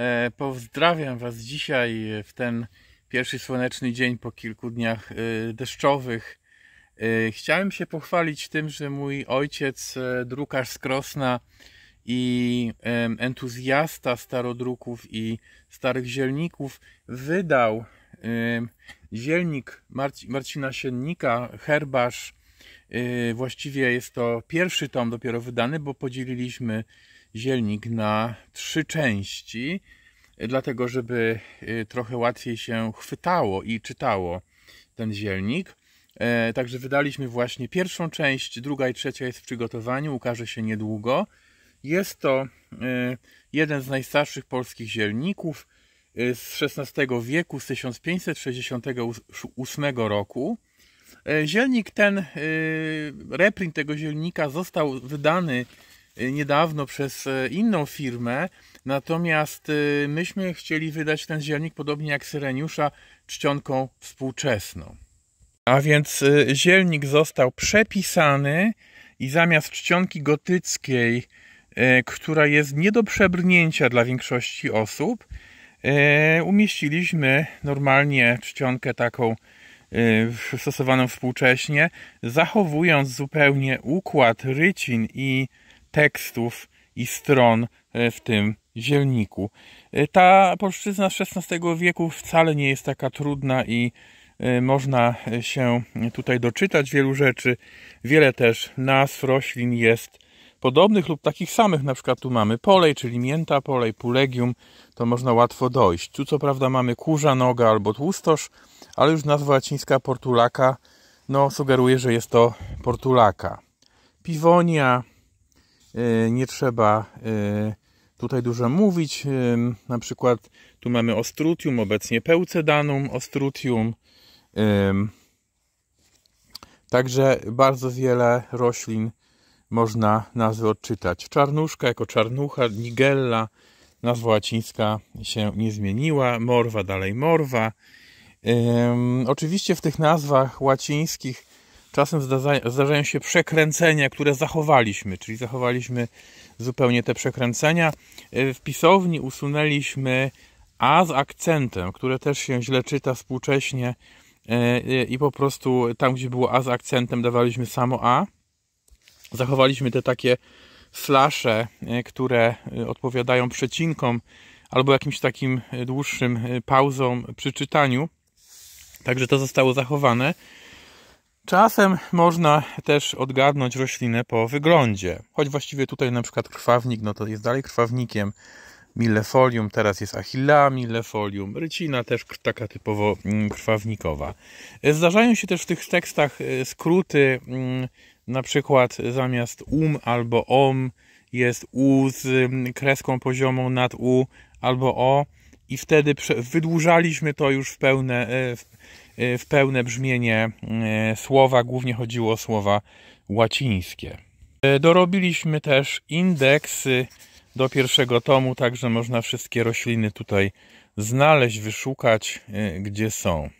E, pozdrawiam Was dzisiaj w ten pierwszy słoneczny dzień po kilku dniach e, deszczowych. E, chciałem się pochwalić tym, że mój ojciec, drukarz z Krosna i entuzjasta starodruków i starych zielników, wydał zielnik Marcina Siennika, herbarz. Właściwie jest to pierwszy tom dopiero wydany, bo podzieliliśmy zielnik na trzy części, y, dlatego żeby y, trochę łatwiej się chwytało i czytało ten zielnik. E, także wydaliśmy właśnie pierwszą część, druga i trzecia jest w przygotowaniu, ukaże się niedługo. Jest to y, jeden z najstarszych polskich zielników z XVI wieku, z 1568 roku. E, zielnik ten, reprint tego zielnika został wydany niedawno przez e, inną firmę, natomiast e, myśmy chcieli wydać ten zielnik podobnie jak Syreniusza czcionką współczesną. A więc e, zielnik został przepisany i zamiast czcionki gotyckiej, która jest nie do przebrnięcia dla większości osób, umieściliśmy normalnie czcionkę taką stosowaną współcześnie, zachowując zupełnie układ rycin i tekstów i stron e, w tym zielniku. E, ta polszczyzna z XVI wieku wcale nie jest taka trudna i e, można się tutaj doczytać wielu rzeczy. Wiele też nazw roślin jest podobnych lub takich samych. Na przykład tu mamy polej, czyli mięta polej, pulegium, to można łatwo dojść. Tu co prawda mamy kurza noga albo tłustosz, ale już nazwa łacińska portulaka no, sugeruje, że jest to portulaka. Piwonia, E, nie trzeba e, tutaj dużo mówić. E, na przykład tu mamy ostrutium, obecnie pełcedanum ostrutium. Także bardzo wiele roślin można nazwy odczytać. Czarnuszka jako czarnucha, nigella, nazwa łacińska się nie zmieniła, morwa dalej morwa. Oczywiście w tych nazwach łacińskich czasem zdarzają się przekręcenia, które zachowaliśmy, czyli zachowaliśmy zupełnie te przekręcenia. E, w pisowni usunęliśmy a z akcentem, które też się źle czyta współcześnie e, e, i po prostu tam, gdzie było a z akcentem, dawaliśmy samo a. Zachowaliśmy te takie slasze, które odpowiadają przecinkom albo jakimś takim dłuższym pauzom przy czytaniu. Także to zostało zachowane. Czasem można też odgadnąć roślinę po wyglądzie. Choć właściwie tutaj na przykład krwawnik, no to jest dalej krwawnikiem. Millefolium, teraz jest Achilla millefolium, rycina też taka typowo mm, krwawnikowa. E, zdarzają się też w tych tekstach e, skróty, mm, na przykład zamiast um albo om jest u z mm, kreską poziomą nad u albo o i wtedy wydłużaliśmy to już w pełne, e, Y, w pełne brzmienie y, słowa. Głównie chodziło o słowa łacińskie. Y, dorobiliśmy też indeksy do pierwszego tomu, także można wszystkie rośliny tutaj znaleźć, wyszukać, gdzie są.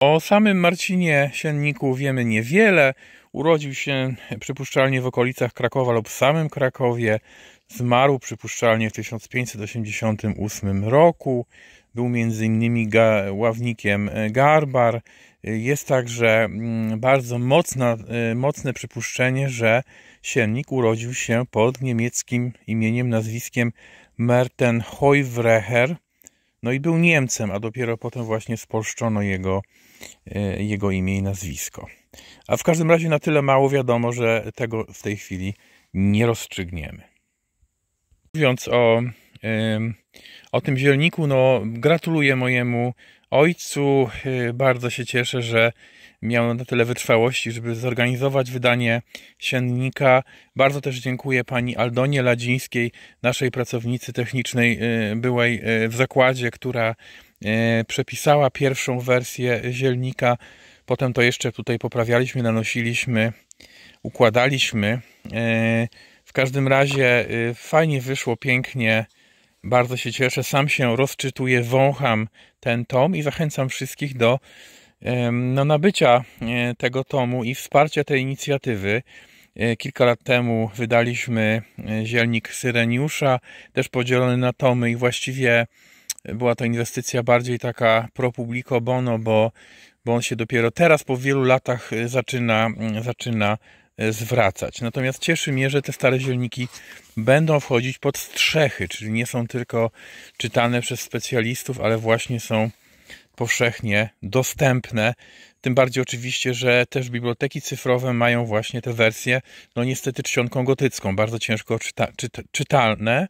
O samym Marcinie Sienniku wiemy niewiele. Urodził się przypuszczalnie w okolicach Krakowa lub w samym Krakowie. Zmarł przypuszczalnie w 1588 roku. Był między innymi ławnikiem e, Garbar. E, jest także mm, bardzo mocna, e, mocne przypuszczenie, że Siennik urodził się pod niemieckim imieniem, nazwiskiem Merten Heuvreher. No i był Niemcem, a dopiero potem właśnie spolszczono jego, jego imię i nazwisko. A w każdym razie na tyle mało wiadomo, że tego w tej chwili nie rozstrzygniemy. Mówiąc o o tym zielniku. No, gratuluję mojemu ojcu. Y, bardzo się cieszę, że miał na tyle wytrwałości, żeby zorganizować wydanie siennika. Bardzo też dziękuję pani Aldonie Ladzińskiej, naszej pracownicy technicznej y, byłej y, w zakładzie, która przepisała pierwszą wersję zielnika. Potem to jeszcze tutaj poprawialiśmy, nanosiliśmy, układaliśmy. W każdym razie fajnie wyszło, pięknie. Bardzo się cieszę, sam się rozczytuję, wącham ten tom i zachęcam wszystkich do no, nabycia e, tego tomu i wsparcia tej inicjatywy. E, kilka lat temu wydaliśmy e, zielnik Syreniusza, też podzielony na tomy i właściwie była to inwestycja bardziej taka pro publico bono, bo, bo on się dopiero teraz po wielu latach zaczyna, zaczyna E, zwracać. Natomiast cieszy mnie, że te stare zielniki będą wchodzić pod strzechy, czyli nie są tylko czytane przez specjalistów, ale właśnie są powszechnie dostępne. Tym bardziej oczywiście, że też biblioteki cyfrowe mają właśnie te wersje, no niestety czcionką gotycką, bardzo ciężko czyta, czyta, czytalne.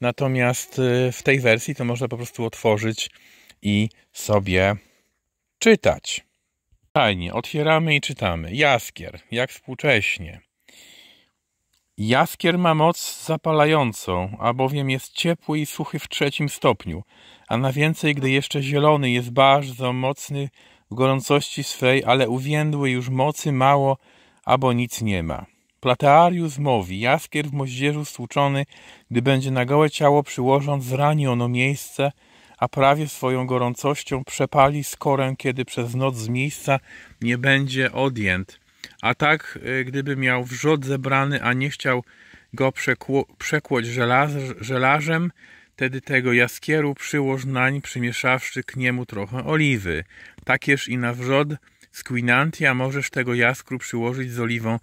Natomiast y, w tej wersji to można po prostu otworzyć i sobie czytać. Fajnie, otwieramy i czytamy. Jaskier, jak współcześnie. Jaskier ma moc zapalającą, albowiem jest ciepły i suchy w trzecim stopniu, a na więcej, gdy jeszcze zielony, jest bardzo mocny w gorącości swej, ale uwiędły już mocy mało, albo nic nie ma. Plateariusz mówi, jaskier w moździerzu stłuczony, gdy będzie na gołe ciało przyłożąc, zrani ono miejsce – a prawie swoją gorącością przepali skorę, kiedy przez noc z miejsca nie będzie odjęt. A tak, e, gdyby miał wrzod zebrany, a nie chciał go przekło, przekłoć żelaz, żelarzem, wtedy tego jaskieru przyłoż nań, przymieszawszy k niemu trochę oliwy. Takież i na wrzod z quinantia możesz tego jaskru przyłożyć z oliwą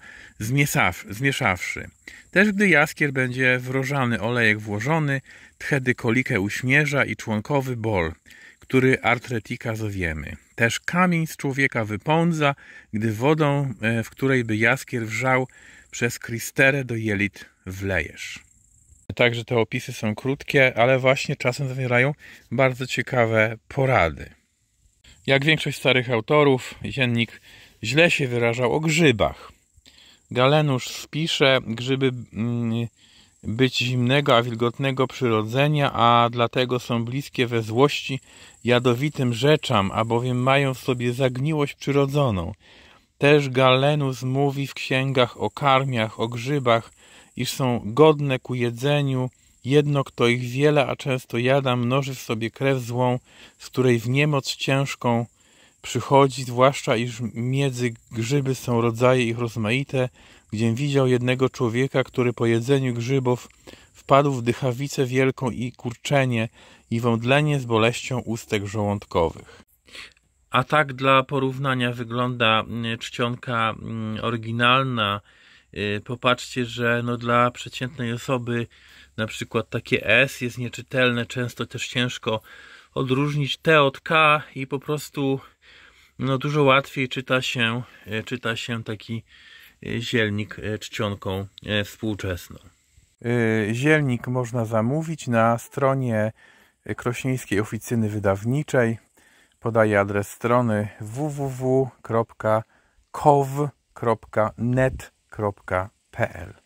zmieszawszy. Też gdy jaskier będzie w rożany olejek włożony, tchedy kolikę uśmierza i członkowy bol, który artretika zowiemy. Też kamień z człowieka wypądza, gdy wodą, e, w której by jaskier wrzał, przez kristerę do jelit wlejesz. Także te opisy są krótkie, ale właśnie czasem zawierają bardzo ciekawe porady jak większość starych autorów, Ziennik źle się wyrażał o grzybach. Galenusz pisze, grzyby mm, być zimnego, a wilgotnego przyrodzenia, a dlatego są bliskie we złości jadowitym rzeczom, albowiem mają w sobie zagniłość przyrodzoną. Też Galenus mówi w księgach o karmiach, o grzybach, iż są godne ku jedzeniu, Jedno, kto ich wiele, a często jada, mnoży w sobie krew złą, z której w niemoc ciężką przychodzi, zwłaszcza iż między grzyby są rodzaje ich rozmaite, gdziem widział jednego człowieka, który po jedzeniu grzybów wpadł w dychawicę wielką i kurczenie i wądlenie z boleścią ustek żołądkowych. A tak dla porównania wygląda mm, czcionka mm, oryginalna Y, popatrzcie, że no dla przeciętnej osoby na przykład takie S jest nieczytelne, często też ciężko odróżnić T od K i po prostu no dużo łatwiej czyta się, y, czyta się taki y, zielnik czcionką współczesną. Zielnik można zamówić na stronie Krośnieńskiej Oficyny Wydawniczej. Podaję adres strony www.kow.net www.radiomaryja.pl